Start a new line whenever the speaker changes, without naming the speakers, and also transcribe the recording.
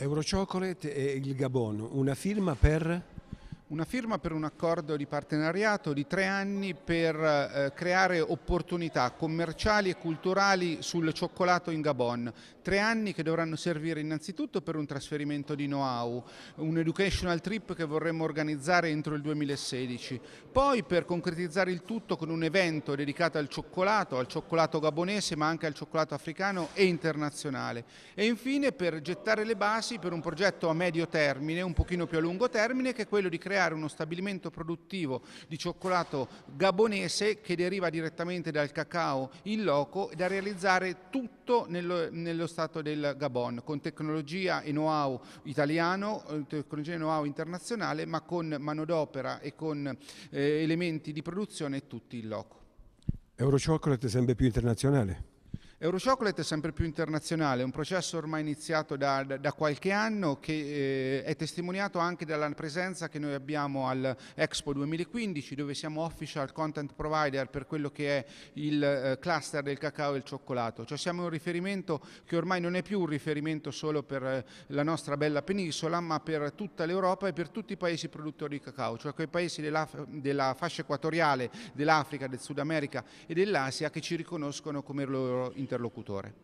Eurochocolate e il Gabon, una firma per? Una firma per un accordo di partenariato di tre anni per eh, creare opportunità commerciali e culturali sul cioccolato in Gabon. Tre anni che dovranno servire innanzitutto per un trasferimento di know-how, un educational trip che vorremmo organizzare entro il 2016. Poi per concretizzare il tutto con un evento dedicato al cioccolato, al cioccolato gabonese ma anche al cioccolato africano e internazionale. E infine per gettare le basi per un progetto a medio termine, un pochino più a lungo termine, che è quello di creare creare uno stabilimento produttivo di cioccolato gabonese che deriva direttamente dal cacao in loco e da realizzare tutto nello, nello stato del Gabon con tecnologia e know-how italiano, eh, tecnologia e know-how internazionale ma con manodopera e con eh, elementi di produzione tutti in loco.
Eurochocolate è sempre più internazionale.
Eurochocolate è sempre più internazionale, è un processo ormai iniziato da, da, da qualche anno che eh, è testimoniato anche dalla presenza che noi abbiamo all'Expo 2015 dove siamo official content provider per quello che è il eh, cluster del cacao e il cioccolato, cioè siamo un riferimento che ormai non è più un riferimento solo per eh, la nostra bella penisola ma per tutta l'Europa e per tutti i paesi produttori di cacao, cioè quei paesi della, della fascia equatoriale, dell'Africa, del Sud America e dell'Asia che ci riconoscono come loro interesse interlocutore.